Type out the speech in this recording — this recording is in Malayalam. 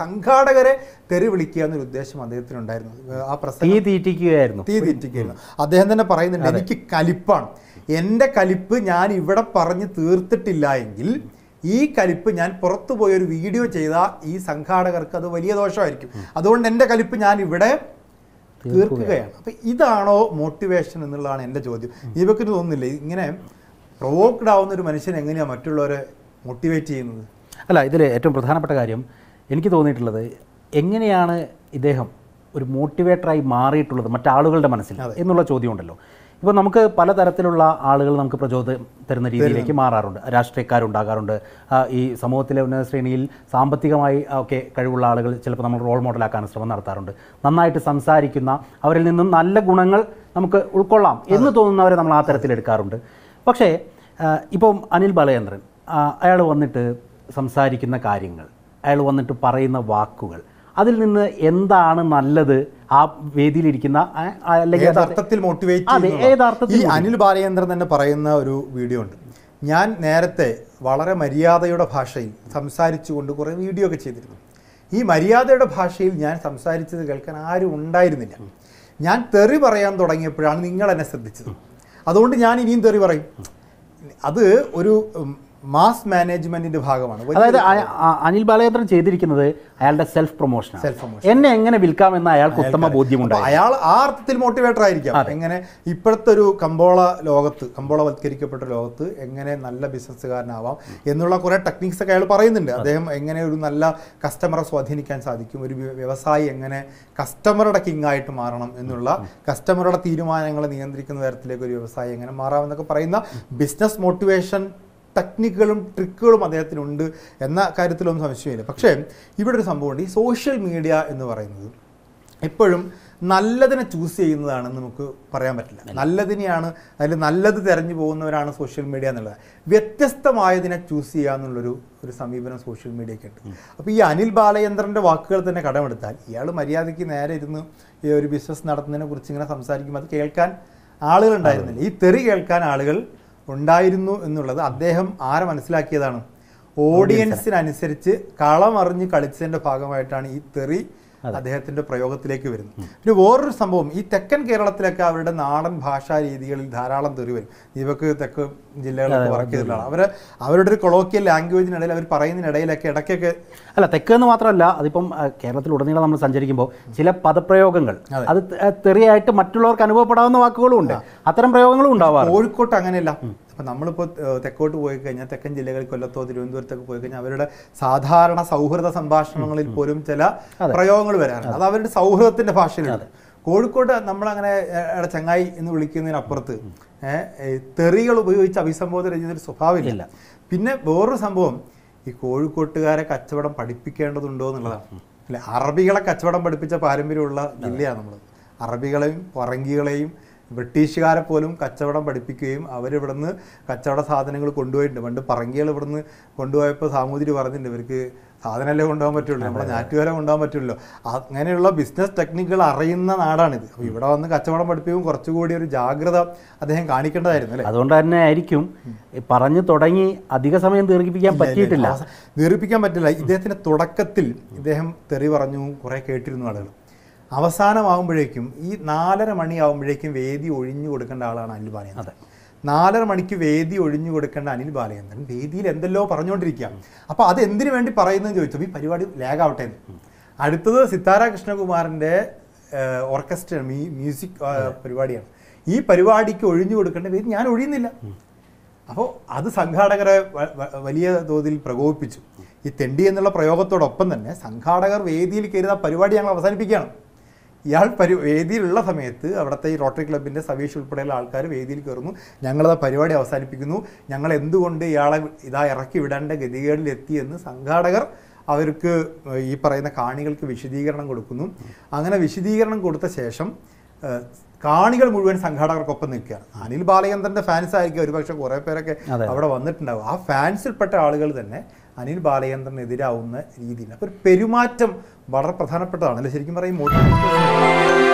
സംഘാടകരെ തെറി വിളിക്കുക എന്നൊരു ഉദ്ദേശം അദ്ദേഹത്തിന് ഉണ്ടായിരുന്നു ആ പ്രസംഗം തീ തീറ്റിക്കുകയായിരുന്നു തീ തീറ്റിക്കുകയായിരുന്നു അദ്ദേഹം തന്നെ പറയുന്നുണ്ട് എനിക്ക് കലിപ്പാണ് എൻ്റെ കലിപ്പ് ഞാൻ ഇവിടെ പറഞ്ഞ് തീർത്തിട്ടില്ല എങ്കിൽ ഈ കലിപ്പ് ഞാൻ പുറത്തു പോയൊരു വീഡിയോ ചെയ്താൽ ഈ സംഘാടകർക്ക് അത് വലിയ ദോഷമായിരിക്കും അതുകൊണ്ട് എൻ്റെ കലിപ്പ് ഞാൻ ഇവിടെ തീർക്കുകയാണ് അപ്പം ഇതാണോ മോട്ടിവേഷൻ എന്നുള്ളതാണ് എൻ്റെ ചോദ്യം ദീപക്കിന് തോന്നുന്നില്ല ഇങ്ങനെ പ്രൊവോക്ഡ് ആവുന്ന ഒരു മനുഷ്യൻ എങ്ങനെയാണ് മറ്റുള്ളവരെ മോട്ടിവേറ്റ് ചെയ്യുന്നത് അല്ല ഇതിൽ ഏറ്റവും പ്രധാനപ്പെട്ട കാര്യം എനിക്ക് തോന്നിയിട്ടുള്ളത് എങ്ങനെയാണ് ഇദ്ദേഹം ഒരു മോട്ടിവേറ്ററായി മാറിയിട്ടുള്ളത് മറ്റാളുകളുടെ മനസ്സിൽ എന്നുള്ള ചോദ്യമുണ്ടല്ലോ ഇപ്പോൾ നമുക്ക് പലതരത്തിലുള്ള ആളുകൾ നമുക്ക് പ്രചോദനം തരുന്ന രീതിയിലേക്ക് മാറാറുണ്ട് രാഷ്ട്രീയക്കാരുണ്ടാകാറുണ്ട് ഈ സമൂഹത്തിലെ ഉന്നത ശ്രേണിയിൽ സാമ്പത്തികമായി ഒക്കെ കഴിവുള്ള ആളുകൾ ചിലപ്പോൾ നമ്മൾ റോൾ മോഡലാക്കാൻ ശ്രമം നടത്താറുണ്ട് നന്നായിട്ട് സംസാരിക്കുന്ന അവരിൽ നിന്നും നല്ല ഗുണങ്ങൾ നമുക്ക് ഉൾക്കൊള്ളാം എന്ന് തോന്നുന്നവരെ നമ്മൾ ആ തരത്തിൽ എടുക്കാറുണ്ട് പക്ഷേ ഇപ്പം അനിൽ ബാലചന്ദ്രൻ അയാൾ വന്നിട്ട് സംസാരിക്കുന്ന കാര്യങ്ങൾ അയാൾ വന്നിട്ട് പറയുന്ന വാക്കുകൾ അതിൽ നിന്ന് എന്താണ് നല്ലത് ആ വേദിയിലിരിക്കുന്ന അല്ലെങ്കിൽ അർത്ഥത്തിൽ മോട്ടിവേറ്റ് അതെ അനിൽ ബാലചന്ദ്രൻ തന്നെ പറയുന്ന ഒരു വീഡിയോ ഉണ്ട് ഞാൻ നേരത്തെ വളരെ മര്യാദയുടെ ഭാഷയിൽ സംസാരിച്ചുകൊണ്ട് കുറേ വീഡിയോ ഒക്കെ ചെയ്തിരുന്നു ഈ മര്യാദയുടെ ഭാഷയിൽ ഞാൻ സംസാരിച്ചത് കേൾക്കാൻ ആരും ഉണ്ടായിരുന്നില്ല ഞാൻ തെറി പറയാൻ തുടങ്ങിയപ്പോഴാണ് നിങ്ങൾ എന്നെ ശ്രദ്ധിച്ചത് അതുകൊണ്ട് ഞാൻ ഇനിയും തെറി പറയും അത് ഒരു മാസ് മാനേജ്മെന്റിന്റെ ഭാഗമാണ് അതായത് അനിൽ ബാലചന്ദ്രൻ ചെയ്തിരിക്കുന്നത് അയാളുടെ സെൽഫ് പ്രൊമോഷൻ എന്നെ എങ്ങനെ വിൽക്കാമെന്ന് അയാൾക്ക് ഉത്തമ ബോധ്യമുണ്ട് അയാൾ ആ അർത്ഥത്തിൽ മോട്ടിവേറ്റർ ആയിരിക്കാം എങ്ങനെ ഇപ്പോഴത്തെ ഒരു കമ്പോള ലോകത്ത് കമ്പോളവൽക്കരിക്കപ്പെട്ട ലോകത്ത് എങ്ങനെ നല്ല ബിസിനസ്സുകാരനാവാം എന്നുള്ള കുറെ ടെക്നിക്സ് ഒക്കെ അയാൾ പറയുന്നുണ്ട് അദ്ദേഹം എങ്ങനെ ഒരു നല്ല കസ്റ്റമറെ സ്വാധീനിക്കാൻ സാധിക്കും ഒരു വ്യവസായി എങ്ങനെ കസ്റ്റമറുടെ കിങ് ആയിട്ട് മാറണം എന്നുള്ള കസ്റ്റമറുടെ തീരുമാനങ്ങളെ നിയന്ത്രിക്കുന്ന തരത്തിലേക്ക് ഒരു വ്യവസായി എങ്ങനെ എന്നൊക്കെ പറയുന്ന ബിസിനസ് മോട്ടിവേഷൻ ടെക്നിക്കുകളും ട്രിക്കുകളും അദ്ദേഹത്തിനുണ്ട് എന്ന കാര്യത്തിലൊന്നും സംശയമില്ല പക്ഷേ ഇവിടെ ഒരു സംഭവമുണ്ട് ഈ സോഷ്യൽ മീഡിയ എന്ന് പറയുന്നത് എപ്പോഴും നല്ലതിനെ ചൂസ് ചെയ്യുന്നതാണെന്ന് നമുക്ക് പറയാൻ പറ്റില്ല നല്ലതിനെയാണ് അതിൽ നല്ലത് തിരഞ്ഞു പോകുന്നവരാണ് സോഷ്യൽ മീഡിയ എന്നുള്ളത് വ്യത്യസ്തമായതിനെ ചൂസ് ചെയ്യുക എന്നുള്ളൊരു ഒരു സമീപനം സോഷ്യൽ മീഡിയയ്ക്ക് ഉണ്ട് അപ്പോൾ ഈ അനിൽ ബാലചന്ദ്രൻ്റെ വാക്കുകൾ തന്നെ കടമെടുത്താൽ ഇയാൾ മര്യാദയ്ക്ക് നേരെ ഇരുന്ന് ഈ ഒരു ബിസിനസ് നടത്തുന്നതിനെ കുറിച്ച് ഇങ്ങനെ സംസാരിക്കുമ്പോൾ അത് കേൾക്കാൻ ആളുകൾ ഉണ്ടായിരുന്നില്ല ഈ തെറി കേൾക്കാൻ ആളുകൾ ഉണ്ടായിരുന്നു എന്നുള്ളത് അദ്ദേഹം ആരെ മനസ്സിലാക്കിയതാണ് ഓഡിയൻസിനനുസരിച്ച് കളമറിഞ്ഞ് കളിച്ചതിൻ്റെ ഭാഗമായിട്ടാണ് ഈ തെറി അദ്ദേഹത്തിന്റെ പ്രയോഗത്തിലേക്ക് വരുന്നത് പിന്നെ വേറൊരു സംഭവം ഈ തെക്കൻ കേരളത്തിലൊക്കെ അവരുടെ നാടൻ ഭാഷാ രീതികളിൽ ധാരാളം തെറി വരും ഇവക്ക് തെക്ക് ജില്ലകളൊക്കെ വർക്ക് ചെയ്തിട്ടുള്ള അവർ അവരുടെ ഒരു കൊളോക്കിയൽ ലാംഗ്വേജിനിടയിൽ അവർ പറയുന്നതിനിടയിലൊക്കെ ഇടയ്ക്കൊക്കെ അല്ല തെക്ക് എന്ന് മാത്രമല്ല അതിപ്പം കേരളത്തിൽ ഉടനീളം നമ്മൾ സഞ്ചരിക്കുമ്പോൾ ചില പദപ്രയോഗങ്ങൾ അത് തെറിയായിട്ട് മറ്റുള്ളവർക്ക് അനുഭവപ്പെടാവുന്ന വാക്കുകളും ഉണ്ട് അത്തരം പ്രയോഗങ്ങളും ഉണ്ടാവാറ് കോഴിക്കോട്ട് അങ്ങനെയല്ല അപ്പം നമ്മളിപ്പോൾ തെക്കോട്ട് പോയി കഴിഞ്ഞാൽ തെക്കൻ ജില്ലകളിൽ കൊല്ലത്തോ തിരുവനന്തപുരത്തൊക്കെ പോയി കഴിഞ്ഞാൽ അവരുടെ സാധാരണ സൗഹൃദ സംഭാഷണങ്ങളിൽ പോലും ചില പ്രയോഗങ്ങൾ വരാറുണ്ട് അത് അവരുടെ സൗഹൃദത്തിന്റെ ഭാഷയിലാണ് കോഴിക്കോട് നമ്മളങ്ങനെ എടാ ചങ്ങായി എന്ന് വിളിക്കുന്നതിനപ്പുറത്ത് തെറികൾ ഉപയോഗിച്ച് അഭിസംബോധന ചെയ്യുന്നൊരു സ്വഭാവമില്ല പിന്നെ വേറൊരു സംഭവം ഈ കോഴിക്കോട്ടുകാരെ കച്ചവടം പഠിപ്പിക്കേണ്ടതുണ്ടോ എന്നുള്ളതാണ് അല്ലെ അറബികളെ കച്ചവടം പഠിപ്പിച്ച പാരമ്പര്യമുള്ള ജില്ലയാണ് നമ്മൾ അറബികളെയും പറങ്കികളെയും ബ്രിട്ടീഷുകാരെ പോലും കച്ചവടം പഠിപ്പിക്കുകയും അവരിവിടുന്ന് കച്ചവട സാധനങ്ങൾ കൊണ്ടുപോയിട്ടുണ്ട് പണ്ട് പറങ്കികൾ ഇവിടുന്ന് കൊണ്ടുപോയപ്പോൾ സാമൂതിരി പറഞ്ഞിട്ടുണ്ട് ഇവർക്ക് സാധനമല്ലേ കൊണ്ടുപോകാൻ പറ്റുള്ളൂ നമ്മുടെ ഞാറ്റുവരെ കൊണ്ടുപോകാൻ പറ്റുള്ളൂ അങ്ങനെയുള്ള ബിസിനസ് ടെക്നിക്കുകൾ അറിയുന്ന നാടാണിത് അപ്പോൾ ഇവിടെ വന്ന് കച്ചവടം പഠിപ്പിക്കും കുറച്ചുകൂടി ഒരു ജാഗ്രത അദ്ദേഹം കാണിക്കേണ്ടതായിരുന്നു അല്ലേ അതുകൊണ്ട് തന്നെ ആയിരിക്കും പറഞ്ഞു തുടങ്ങി അധിക സമയം ദീർഘിപ്പിക്കാൻ പറ്റിയിട്ടില്ല ദീർഘിപ്പിക്കാൻ പറ്റില്ല ഇദ്ദേഹത്തിൻ്റെ തുടക്കത്തിൽ ഇദ്ദേഹം തെറി പറഞ്ഞു കുറേ കേട്ടിരുന്നു ആളുകൾ അവസാനമാകുമ്പോഴേക്കും ഈ നാലര മണിയാകുമ്പോഴേക്കും വേദി ഒഴിഞ്ഞു കൊടുക്കേണ്ട ആളാണ് അനിൽ ബാലചന്ദ്രൻ നാലര മണിക്ക് വേദി ഒഴിഞ്ഞു കൊടുക്കേണ്ട അനിൽ ബാലചന്ദ്രൻ വേദിയിൽ എന്തെല്ലോ പറഞ്ഞുകൊണ്ടിരിക്കുക അപ്പോൾ അത് എന്തിനു വേണ്ടി പറയുന്നത് ചോദിച്ചു ഈ പരിപാടി ലാഗാവട്ടെ എന്ന് അടുത്തത് സിത്താര കൃഷ്ണകുമാറിൻ്റെ ഓർക്കസ്ട്ര മ്യൂസിക് പരിപാടിയാണ് ഈ പരിപാടിക്ക് ഒഴിഞ്ഞു കൊടുക്കേണ്ട വേദി ഞാൻ ഒഴിയുന്നില്ല അപ്പോൾ അത് സംഘാടകരെ വലിയ തോതിൽ പ്രകോപിപ്പിച്ചു ഈ തെണ്ടി എന്നുള്ള പ്രയോഗത്തോടൊപ്പം തന്നെ സംഘാടകർ വേദിയിൽ കയറുന്ന പരിപാടി ഞങ്ങൾ അവസാനിപ്പിക്കുകയാണ് ഇയാൾ പരി വേദിയിലുള്ള സമയത്ത് അവിടുത്തെ ഈ റോട്ടറി ക്ലബിൻ്റെ സവീഷ് ഉൾപ്പെടെയുള്ള ആൾക്കാർ വേദിയിൽ കയറുന്നു ഞങ്ങളത് പരിപാടി അവസാനിപ്പിക്കുന്നു ഞങ്ങൾ എന്തുകൊണ്ട് ഇയാളെ ഇതാ ഇറക്കി വിടേണ്ട ഗതികേടിലെത്തിയെന്ന് എന്ന് സംഘാടകർ അവർക്ക് ഈ പറയുന്ന കാണികൾക്ക് വിശദീകരണം കൊടുക്കുന്നു അങ്ങനെ വിശദീകരണം കൊടുത്ത ശേഷം കാണികൾ മുഴുവൻ സംഘാടകർക്കൊപ്പം നിൽക്കുകയാണ് അനിൽ ബാലചന്ദ്രൻ്റെ ഫാൻസ് ആയിരിക്കും ഒരുപക്ഷെ കുറേ പേരൊക്കെ അവിടെ വന്നിട്ടുണ്ടാവും ആ ഫാൻസിൽപ്പെട്ട ആളുകൾ തന്നെ അനിൽ ബാലചന്ദ്രനെതിരാവുന്ന രീതിയിൽ അപ്പോൾ ഒരു പെരുമാറ്റം വളരെ പ്രധാനപ്പെട്ടതാണ് അല്ലെ ശരിക്കും പറയും